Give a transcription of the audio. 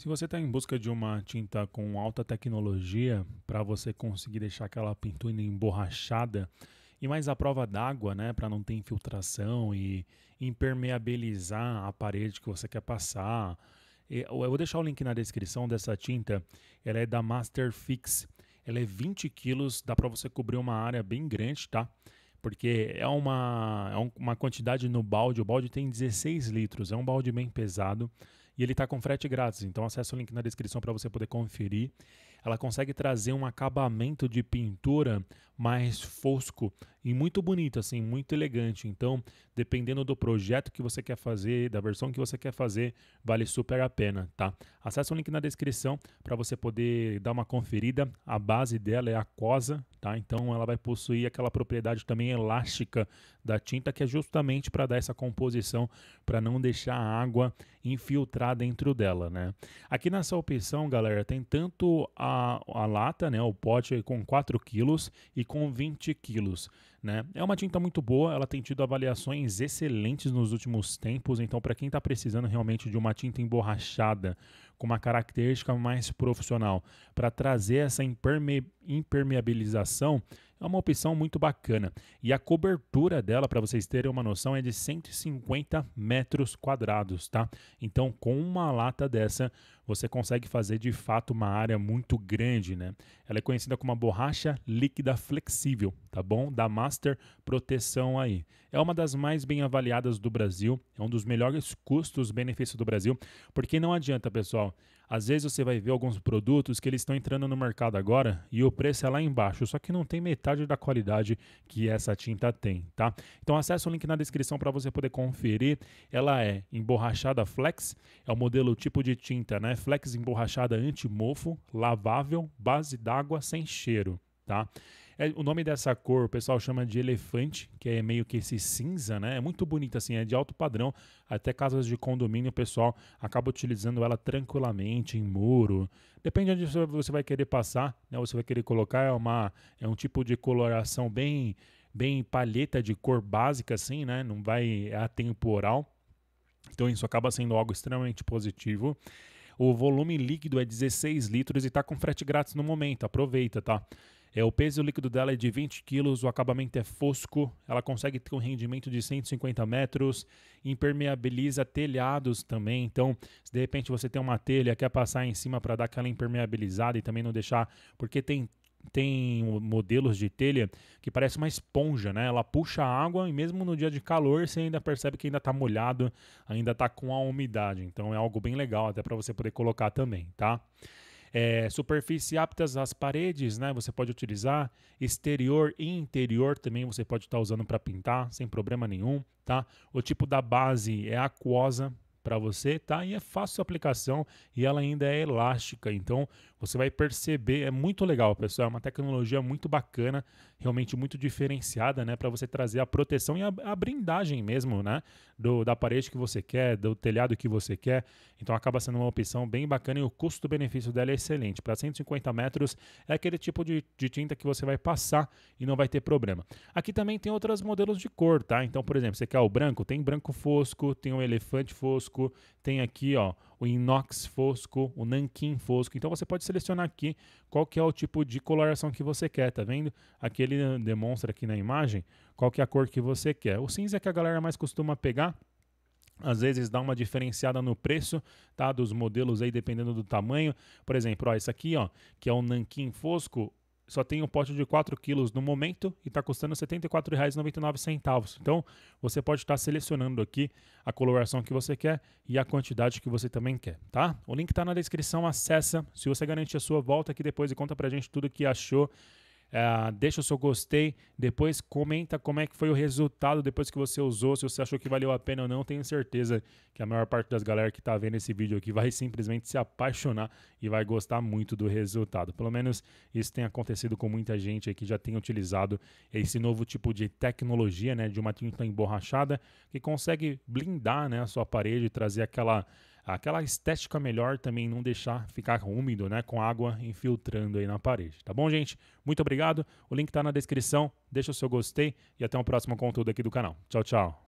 Se você está em busca de uma tinta com alta tecnologia para você conseguir deixar aquela pintura emborrachada e mais a prova d'água, né, para não ter infiltração e impermeabilizar a parede que você quer passar. Eu vou deixar o link na descrição dessa tinta. Ela é da Master Fix. Ela é 20 quilos, dá para você cobrir uma área bem grande, tá? Porque é uma, é uma quantidade no balde. O balde tem 16 litros, é um balde bem pesado e ele está com frete grátis. Então acessa o link na descrição para você poder conferir. Ela consegue trazer um acabamento de pintura mais fosco e muito bonito, assim, muito elegante. Então, dependendo do projeto que você quer fazer, da versão que você quer fazer, vale super a pena, tá? Acesse o link na descrição para você poder dar uma conferida. A base dela é cosa tá? Então ela vai possuir aquela propriedade também elástica da tinta que é justamente para dar essa composição, para não deixar a água infiltrar dentro dela, né? Aqui nessa opção, galera, tem tanto a, a lata, né, o pote com 4 quilos e com 20 quilos, né? É uma tinta muito boa, ela tem tido avaliações excelentes nos últimos tempos, então para quem está precisando realmente de uma tinta emborrachada com uma característica mais profissional para trazer essa imperme impermeabilização, é uma opção muito bacana. E a cobertura dela, para vocês terem uma noção, é de 150 metros quadrados, tá? Então, com uma lata dessa, você consegue fazer de fato uma área muito grande, né? Ela é conhecida como uma borracha líquida flexível, tá bom? Da Master Proteção aí. É uma das mais bem avaliadas do Brasil, é um dos melhores custos-benefício do Brasil, porque não adianta, pessoal. Às vezes você vai ver alguns produtos que eles estão entrando no mercado agora e o preço é lá embaixo, só que não tem metade da qualidade que essa tinta tem, tá? Então acessa o link na descrição para você poder conferir. Ela é emborrachada flex, é o modelo tipo de tinta, né? Reflex emborrachada anti-mofo, lavável, base d'água sem cheiro, tá? É, o nome dessa cor o pessoal chama de elefante, que é meio que esse cinza, né? É muito bonita assim, é de alto padrão. Até casas de condomínio o pessoal acaba utilizando ela tranquilamente em muro. Depende de onde você vai querer passar, né? Você vai querer colocar é uma é um tipo de coloração bem bem palheta de cor básica assim, né? Não vai é atemporal. Então isso acaba sendo algo extremamente positivo. O volume líquido é 16 litros e está com frete grátis no momento. Aproveita, tá? É, o peso líquido dela é de 20 quilos, o acabamento é fosco, ela consegue ter um rendimento de 150 metros, impermeabiliza telhados também. Então, se de repente você tem uma telha, quer passar em cima para dar aquela impermeabilizada e também não deixar, porque tem tem modelos de telha que parece uma esponja, né? Ela puxa água e mesmo no dia de calor você ainda percebe que ainda está molhado, ainda está com a umidade. Então é algo bem legal até para você poder colocar também, tá? É, superfície aptas às paredes, né? Você pode utilizar exterior e interior também você pode estar tá usando para pintar sem problema nenhum, tá? O tipo da base é aquosa para você, tá? E é fácil a aplicação e ela ainda é elástica, então você vai perceber, é muito legal, pessoal. É uma tecnologia muito bacana, realmente muito diferenciada, né? Para você trazer a proteção e a, a, brindagem mesmo, né? Do, da parede que você quer, do telhado que você quer. Então acaba sendo uma opção bem bacana e o custo-benefício dela é excelente. Para 150 metros é aquele tipo de, de tinta que você vai passar e não vai ter problema. Aqui também tem outros modelos de cor, tá? Então, por exemplo, você quer o branco? Tem branco fosco, tem o elefante fosco, tem aqui, ó o inox fosco, o nanquim fosco. Então você pode selecionar aqui qual que é o tipo de coloração que você quer, tá vendo? Aqui ele demonstra aqui na imagem qual que é a cor que você quer. O cinza é que a galera mais costuma pegar, às vezes dá uma diferenciada no preço, tá? Dos modelos aí, dependendo do tamanho. Por exemplo, ó, esse aqui, ó, que é o nanquim fosco, só tem um pote de 4 quilos no momento e está custando R$ 74,99. Então, você pode estar tá selecionando aqui a coloração que você quer e a quantidade que você também quer, tá? O link está na descrição, acessa. Se você garantir a sua, volta aqui depois e conta a gente tudo que achou. É, deixa o seu gostei, depois comenta como é que foi o resultado depois que você usou, se você achou que valeu a pena ou não. Tenho certeza que a maior parte das galera que está vendo esse vídeo aqui vai simplesmente se apaixonar e vai gostar muito do resultado. Pelo menos isso tem acontecido com muita gente que já tem utilizado esse novo tipo de tecnologia, né, de uma tinta emborrachada que consegue blindar, né, a sua parede, e trazer aquela aquela estética melhor também não deixar ficar úmido, né, com água infiltrando aí na parede. Tá bom, gente? Muito obrigado. O link tá na descrição. Deixa o seu gostei e até o próximo conteúdo aqui do canal. Tchau, tchau.